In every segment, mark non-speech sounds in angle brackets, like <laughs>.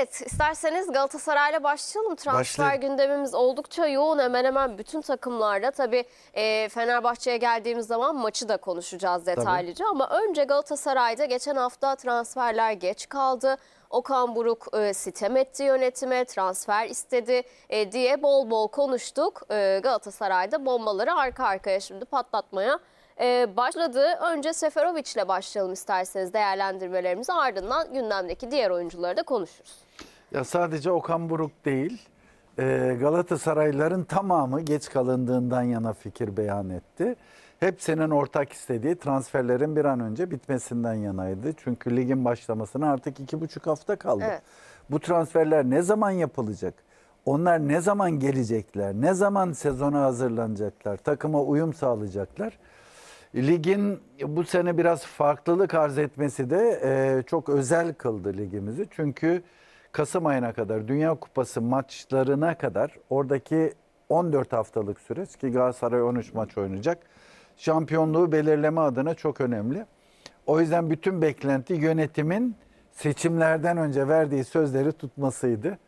Evet isterseniz Galatasaray'la başlayalım. Transfer Başlayın. gündemimiz oldukça yoğun hemen hemen bütün takımlarda. Tabii e, Fenerbahçe'ye geldiğimiz zaman maçı da konuşacağız detaylıca. Tabii. Ama önce Galatasaray'da geçen hafta transferler geç kaldı. Okan Buruk e, sitem etti yönetime, transfer istedi e, diye bol bol konuştuk. E, Galatasaray'da bombaları arka arkaya şimdi patlatmaya ee, başladı. Önce Seferovic'le başlayalım isterseniz değerlendirmelerimizi ardından gündemdeki diğer oyuncuları da konuşuruz. Ya sadece Okan Buruk değil, e, Galatasarayların tamamı geç kalındığından yana fikir beyan etti. Hep Hepsinin ortak istediği transferlerin bir an önce bitmesinden yanaydı. Çünkü ligin başlamasına artık iki buçuk hafta kaldı. Evet. Bu transferler ne zaman yapılacak? Onlar ne zaman gelecekler? Ne zaman sezona hazırlanacaklar? Takıma uyum sağlayacaklar? Ligin bu sene biraz farklılık arz etmesi de e, çok özel kıldı ligimizi. Çünkü Kasım ayına kadar Dünya Kupası maçlarına kadar oradaki 14 haftalık süreç ki Galatasaray 13 maç oynayacak. Şampiyonluğu belirleme adına çok önemli. O yüzden bütün beklenti yönetimin seçimlerden önce verdiği sözleri tutmasıydı.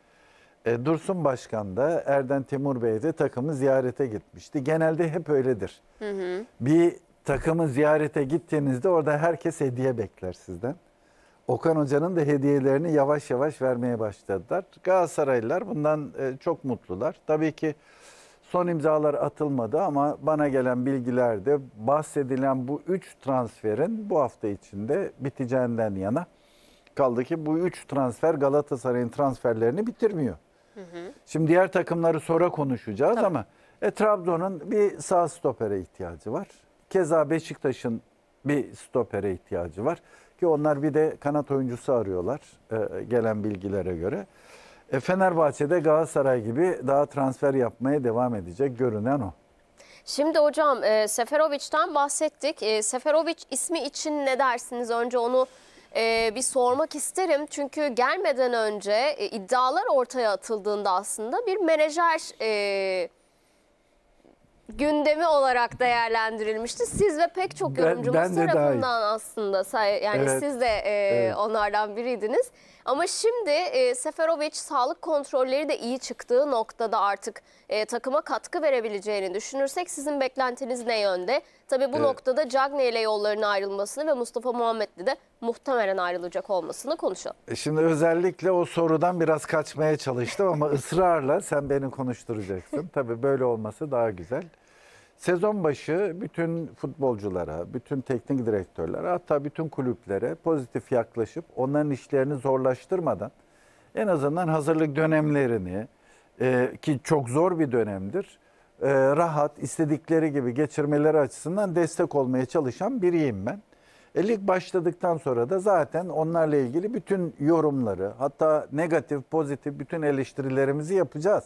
E, Dursun Başkan da Erden Timur Bey de takımı ziyarete gitmişti. Genelde hep öyledir. Hı hı. Bir takımı ziyarete gittiğinizde orada herkes hediye bekler sizden. Okan Hoca'nın da hediyelerini yavaş yavaş vermeye başladılar. Galatasaraylılar bundan e, çok mutlular. Tabii ki son imzalar atılmadı ama bana gelen bilgilerde bahsedilen bu 3 transferin bu hafta içinde biteceğinden yana kaldı ki bu 3 transfer Galatasaray'ın transferlerini bitirmiyor. Şimdi diğer takımları sonra konuşacağız Tabii. ama e, Trabzon'un bir sağ stopere ihtiyacı var. Keza Beşiktaş'ın bir stopere ihtiyacı var. Ki onlar bir de kanat oyuncusu arıyorlar e, gelen bilgilere göre. E, Fenerbahçe'de Galatasaray gibi daha transfer yapmaya devam edecek görünen o. Şimdi hocam e, Seferovic'den bahsettik. E, Seferovic ismi için ne dersiniz? Önce onu e, bir sormak isterim. Çünkü gelmeden önce e, iddialar ortaya atıldığında aslında bir menajer... E, gündemi olarak değerlendirilmişti. Siz ve pek çok yorumcumuz ben, ben tarafından aslında yani evet. siz de e, evet. onlardan biriydiniz. Ama şimdi e, Seferovic sağlık kontrolleri de iyi çıktığı noktada artık e, takıma katkı verebileceğini düşünürsek sizin beklentiniz ne yönde? Tabii bu evet. noktada Cagney ile yolların ayrılmasını ve Mustafa Muhammedli de muhtemelen ayrılacak olmasını konuşalım. E, şimdi özellikle o sorudan biraz kaçmaya çalıştım ama ısrarla sen beni konuşturacaksın. <laughs> Tabii böyle olması daha güzel. Sezon başı bütün futbolculara, bütün teknik direktörlere hatta bütün kulüplere pozitif yaklaşıp onların işlerini zorlaştırmadan en azından hazırlık dönemlerini e, ki çok zor bir dönemdir e, rahat istedikleri gibi geçirmeleri açısından destek olmaya çalışan biriyim ben. E, lig başladıktan sonra da zaten onlarla ilgili bütün yorumları hatta negatif pozitif bütün eleştirilerimizi yapacağız.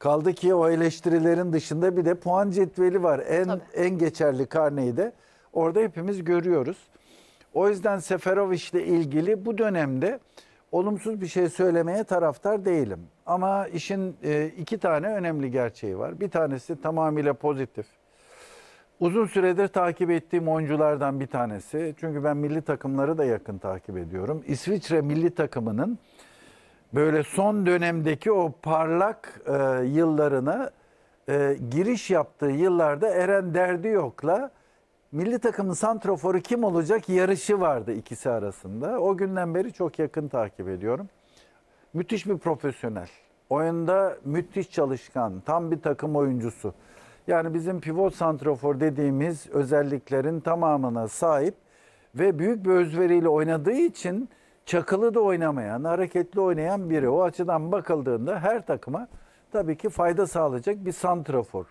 Kaldı ki o eleştirilerin dışında bir de puan cetveli var. En Tabii. en geçerli karneyi de orada hepimiz görüyoruz. O yüzden Seferov Seferovic'le ilgili bu dönemde olumsuz bir şey söylemeye taraftar değilim. Ama işin e, iki tane önemli gerçeği var. Bir tanesi tamamıyla pozitif. Uzun süredir takip ettiğim oyunculardan bir tanesi. Çünkü ben milli takımları da yakın takip ediyorum. İsviçre milli takımının böyle son dönemdeki o parlak e, yıllarına e, giriş yaptığı yıllarda Eren Derdi yokla milli takımın santroforu kim olacak yarışı vardı ikisi arasında. O günden beri çok yakın takip ediyorum. Müthiş bir profesyonel. Oyunda müthiş çalışkan, tam bir takım oyuncusu. Yani bizim pivot santrofor dediğimiz özelliklerin tamamına sahip ve büyük bir özveriyle oynadığı için çakılı da oynamayan, hareketli oynayan biri. O açıdan bakıldığında her takıma tabii ki fayda sağlayacak bir santrafor.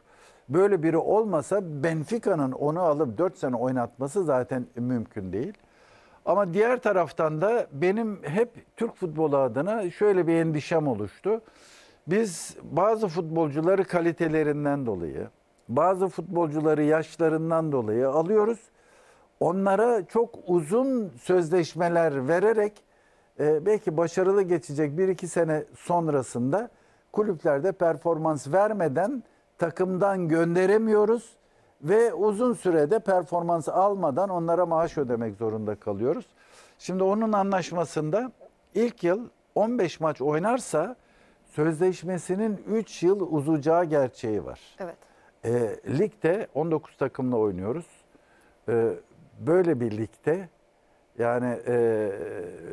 Böyle biri olmasa Benfica'nın onu alıp 4 sene oynatması zaten mümkün değil. Ama diğer taraftan da benim hep Türk futbolu adına şöyle bir endişem oluştu. Biz bazı futbolcuları kalitelerinden dolayı, bazı futbolcuları yaşlarından dolayı alıyoruz. Onlara çok uzun sözleşmeler vererek e, belki başarılı geçecek bir iki sene sonrasında kulüplerde performans vermeden takımdan gönderemiyoruz ve uzun sürede performans almadan onlara maaş ödemek zorunda kalıyoruz. Şimdi onun anlaşmasında ilk yıl 15 maç oynarsa sözleşmesinin 3 yıl uzacağı gerçeği var. Evet. E, ligde 19 takımla oynuyoruz. E, böyle bir ligde yani e,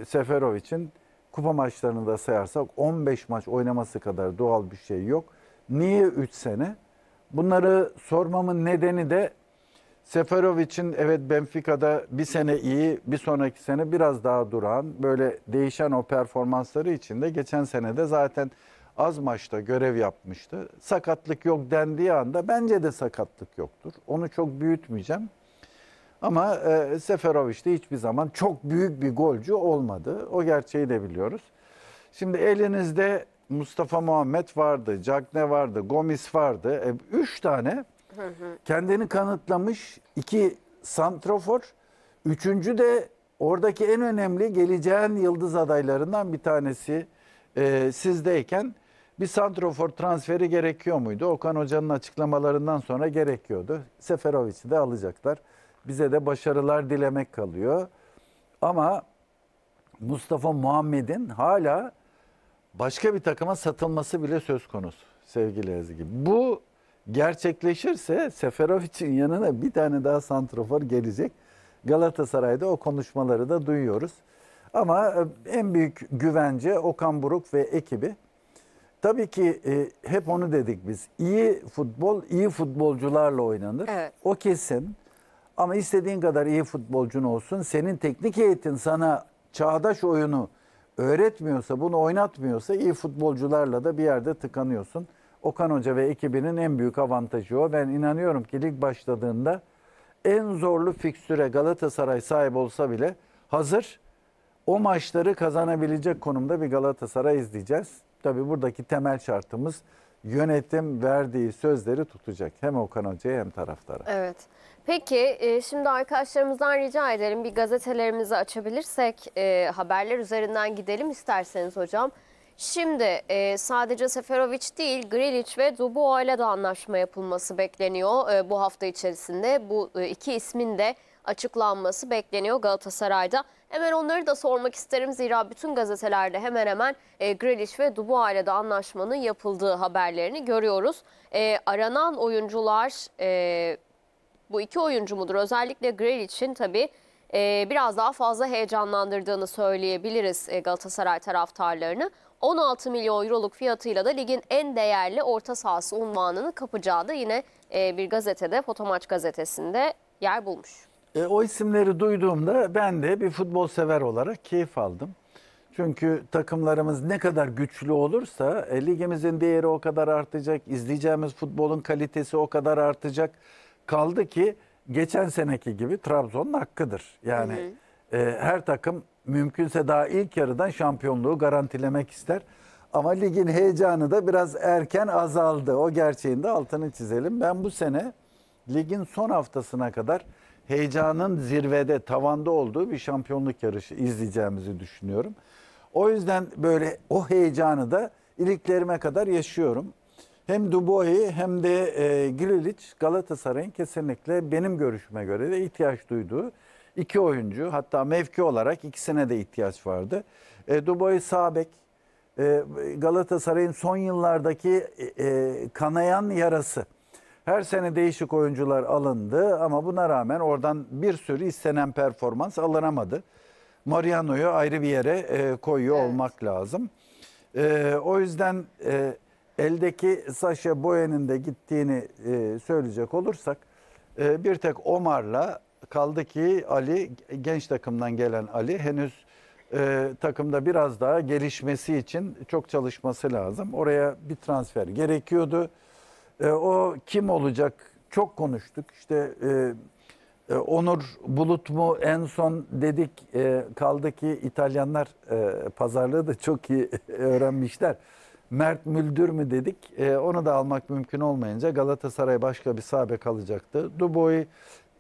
Seferov için kupa maçlarını da sayarsak 15 maç oynaması kadar doğal bir şey yok. Niye 3 sene? Bunları sormamın nedeni de Seferov için evet Benfica'da bir sene iyi, bir sonraki sene biraz daha duran, böyle değişen o performansları içinde geçen sene de zaten az maçta görev yapmıştı. Sakatlık yok dendiği anda bence de sakatlık yoktur. Onu çok büyütmeyeceğim. Ama e, Seferovic de hiçbir zaman çok büyük bir golcü olmadı. O gerçeği de biliyoruz. Şimdi elinizde Mustafa Muhammed vardı, Cagne vardı, Gomis vardı. E, üç tane kendini kanıtlamış iki santrofor. Üçüncü de oradaki en önemli geleceğin yıldız adaylarından bir tanesi e, sizdeyken bir santrofor transferi gerekiyor muydu? Okan Hoca'nın açıklamalarından sonra gerekiyordu. Seferovic'i de alacaklar. Bize de başarılar dilemek kalıyor. Ama Mustafa Muhammed'in hala başka bir takıma satılması bile söz konusu sevgili Ezgi. Bu gerçekleşirse Seferovic'in yanına bir tane daha santrafor gelecek. Galatasaray'da o konuşmaları da duyuyoruz. Ama e, en büyük güvence Okan Buruk ve ekibi. Tabii ki e, hep onu dedik biz. İyi futbol iyi futbolcularla oynanır. Evet. O kesin. Ama istediğin kadar iyi futbolcun olsun. Senin teknik eğitim sana çağdaş oyunu öğretmiyorsa, bunu oynatmıyorsa iyi futbolcularla da bir yerde tıkanıyorsun. Okan Hoca ve ekibinin en büyük avantajı o. Ben inanıyorum ki lig başladığında en zorlu fikstüre Galatasaray sahip olsa bile hazır o maçları kazanabilecek konumda bir Galatasaray izleyeceğiz. Tabii buradaki temel şartımız yönetim verdiği sözleri tutacak. Hem Okan Hoca'ya hem taraftara. Evet. Peki e, şimdi arkadaşlarımızdan rica ederim bir gazetelerimizi açabilirsek e, haberler üzerinden gidelim isterseniz hocam. Şimdi e, sadece Seferovic değil Grilic ve Dubois ile de anlaşma yapılması bekleniyor bu hafta içerisinde. Bu iki ismin de açıklanması bekleniyor Galatasaray'da. Hemen onları da sormak isterim zira bütün gazetelerde hemen hemen e, Grealish ve Dubois'la da anlaşmanın yapıldığı haberlerini görüyoruz. E, aranan oyuncular e, bu iki oyuncu mudur? Özellikle Grealish'in tabii e, biraz daha fazla heyecanlandırdığını söyleyebiliriz e, Galatasaray taraftarlarını. 16 milyon euroluk fiyatıyla da ligin en değerli orta sahası unvanını kapacağı da yine e, bir gazetede, Fotomaç gazetesinde yer bulmuş. E, o isimleri duyduğumda ben de bir futbol sever olarak keyif aldım. Çünkü takımlarımız ne kadar güçlü olursa e, ligimizin değeri o kadar artacak, izleyeceğimiz futbolun kalitesi o kadar artacak. Kaldı ki geçen seneki gibi Trabzon'un hakkıdır. Yani hı hı. E, her takım mümkünse daha ilk yarıdan şampiyonluğu garantilemek ister. Ama ligin heyecanı da biraz erken azaldı. O gerçeğin de altını çizelim. Ben bu sene ligin son haftasına kadar heyecanın zirvede, tavanda olduğu bir şampiyonluk yarışı izleyeceğimizi düşünüyorum. O yüzden böyle o heyecanı da iliklerime kadar yaşıyorum. Hem Dubois'i hem de e, Grilic Galatasaray'ın kesinlikle benim görüşüme göre de ihtiyaç duyduğu iki oyuncu. Hatta mevki olarak ikisine de ihtiyaç vardı. E, Dubois sağ e, Galatasaray'ın son yıllardaki e, e kanayan yarası. Her sene değişik oyuncular alındı ama buna rağmen oradan bir sürü istenen performans alınamadı. Mariano'yu ayrı bir yere e, koyuyor evet. olmak lazım. E, o yüzden e, eldeki Sasha Boyen'in de gittiğini e, söyleyecek olursak e, bir tek Omar'la kaldı ki Ali genç takımdan gelen Ali henüz e, takımda biraz daha gelişmesi için çok çalışması lazım. Oraya bir transfer gerekiyordu. E, o kim olacak? Çok konuştuk. İşte e, e, Onur Bulut mu en son dedik e, kaldı ki İtalyanlar e, pazarlığı da çok iyi <laughs> öğrenmişler. Mert Müldür mü dedik. E, onu da almak mümkün olmayınca Galatasaray başka bir sahibe kalacaktı. Duboy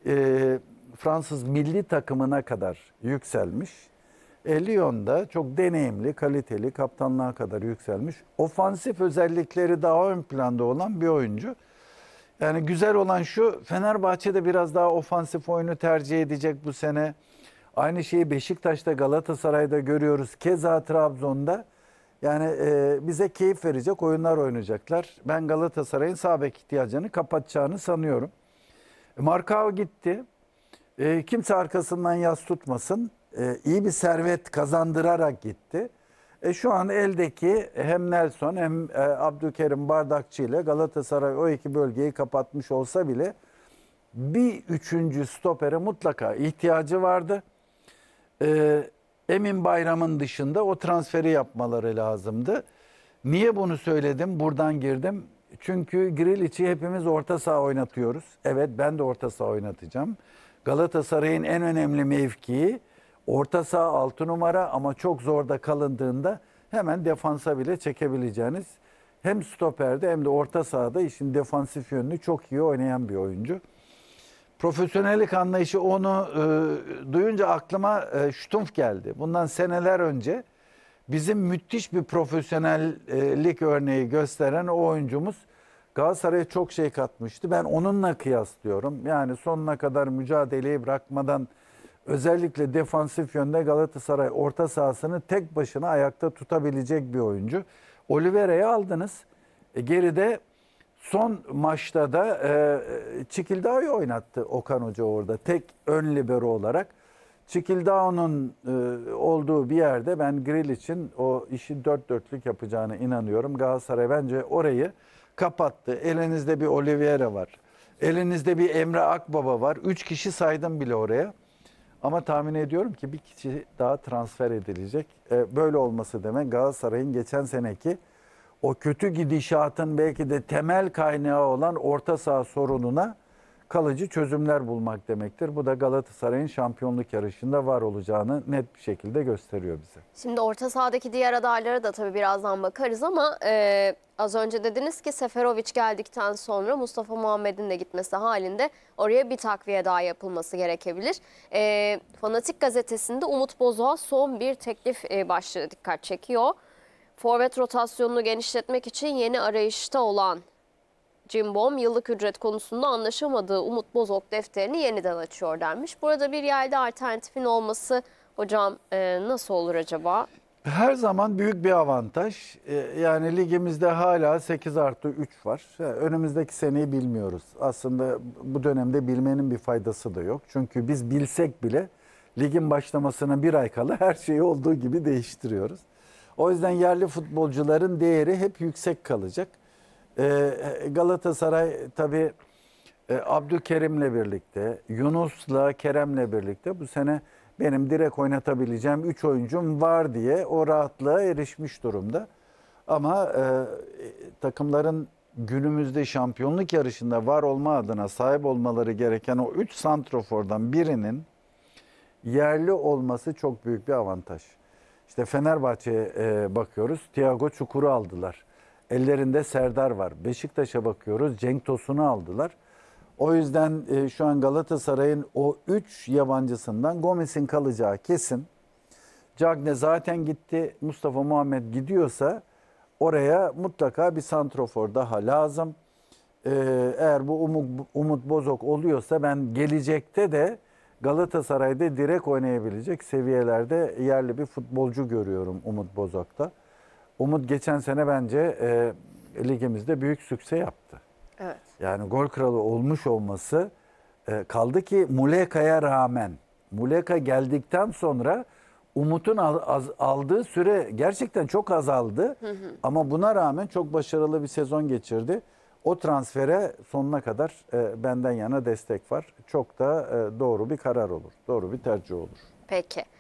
e, Fransız milli takımına kadar yükselmiş. E, Lyon'da çok deneyimli, kaliteli, kaptanlığa kadar yükselmiş, ofansif özellikleri daha ön planda olan bir oyuncu. Yani güzel olan şu, Fenerbahçe'de biraz daha ofansif oyunu tercih edecek bu sene. Aynı şeyi Beşiktaş'ta, Galatasaray'da görüyoruz. Keza Trabzon'da. Yani e, bize keyif verecek oyunlar oynayacaklar. Ben Galatasaray'ın sağ bek ihtiyacını kapatacağını sanıyorum. E, Markao gitti. E, kimse arkasından yas tutmasın e, iyi bir servet kazandırarak gitti. E, şu an eldeki hem Nelson hem e, Abdülkerim Bardakçı ile Galatasaray o iki bölgeyi kapatmış olsa bile bir üçüncü stopere mutlaka ihtiyacı vardı. E, Emin Bayram'ın dışında o transferi yapmaları lazımdı. Niye bunu söyledim? Buradan girdim. Çünkü Griliç'i hepimiz orta saha oynatıyoruz. Evet ben de orta saha oynatacağım. Galatasaray'ın en önemli mevkii Orta saha 6 numara ama çok zorda kalındığında hemen defansa bile çekebileceğiniz hem stoperde hem de orta sahada işin defansif yönünü çok iyi oynayan bir oyuncu. Profesyonellik anlayışı onu e, duyunca aklıma e, Şutumf geldi. Bundan seneler önce bizim müthiş bir profesyonellik örneği gösteren o oyuncumuz Galatasaray'a çok şey katmıştı. Ben onunla kıyaslıyorum. Yani sonuna kadar mücadeleyi bırakmadan özellikle defansif yönde Galatasaray orta sahasını tek başına ayakta tutabilecek bir oyuncu. Oliveira'yı aldınız. E, geride son maçta da e, Çikildağ'ı oynattı Okan Hoca orada tek ön libero olarak. Çikildağ'ın e, olduğu bir yerde ben Grill için o işi dört dörtlük yapacağına inanıyorum. Galatasaray bence orayı kapattı. Elinizde bir Oliveira var. Elinizde bir Emre Akbaba var. Üç kişi saydım bile oraya. Ama tahmin ediyorum ki bir kişi daha transfer edilecek. E, böyle olması demek Galatasaray'ın geçen seneki o kötü gidişatın belki de temel kaynağı olan orta saha sorununa kalıcı çözümler bulmak demektir. Bu da Galatasaray'ın şampiyonluk yarışında var olacağını net bir şekilde gösteriyor bize. Şimdi orta sahadaki diğer adaylara da tabii birazdan bakarız ama e, az önce dediniz ki Seferovic geldikten sonra Mustafa Muhammed'in de gitmesi halinde oraya bir takviye daha yapılması gerekebilir. E, Fanatik gazetesinde Umut Bozoğa son bir teklif e, başlığı dikkat çekiyor. Forvet rotasyonunu genişletmek için yeni arayışta olan Cimbom yıllık ücret konusunda anlaşamadığı Umut Bozok defterini yeniden açıyor denmiş. Burada bir yerde alternatifin olması hocam e, nasıl olur acaba? Her zaman büyük bir avantaj. E, yani ligimizde hala 8 artı 3 var. Yani e, önümüzdeki seneyi bilmiyoruz. Aslında bu dönemde bilmenin bir faydası da yok. Çünkü biz bilsek bile ligin başlamasına bir ay kala her şeyi olduğu gibi değiştiriyoruz. O yüzden yerli futbolcuların değeri hep yüksek kalacak. E, Galatasaray tabi e, Abdülkerim'le birlikte, Yunus'la Kerem'le birlikte bu sene benim direkt oynatabileceğim 3 oyuncum var diye o rahatlığa erişmiş durumda. Ama e, takımların günümüzde şampiyonluk yarışında var olma adına sahip olmaları gereken o 3 santrofordan birinin yerli olması çok büyük bir avantaj. İşte Fenerbahçe'ye e, bakıyoruz. Thiago Çukur'u aldılar. Ellerinde Serdar var. Beşiktaş'a bakıyoruz. Cenk Tosun'u aldılar. O yüzden e, şu an Galatasaray'ın o 3 yabancısından Gomez'in kalacağı kesin. Cagne zaten gitti. Mustafa Muhammed gidiyorsa oraya mutlaka bir santrofor daha lazım. Ee, eğer bu Umut, Umut Bozok oluyorsa ben gelecekte de Galatasaray'da direkt oynayabilecek seviyelerde yerli bir futbolcu görüyorum Umut Bozok'ta. Umut geçen sene bence e, ligimizde büyük sükse yaptı. Evet. Yani gol kralı olmuş olması e, kaldı ki Muleka'ya rağmen Muleka geldikten sonra Umut'un aldığı süre gerçekten çok azaldı. Hı hı. Ama buna rağmen çok başarılı bir sezon geçirdi. O transfere sonuna kadar e, benden yana destek var. Çok da e, doğru bir karar olur. Doğru bir tercih olur. Peki.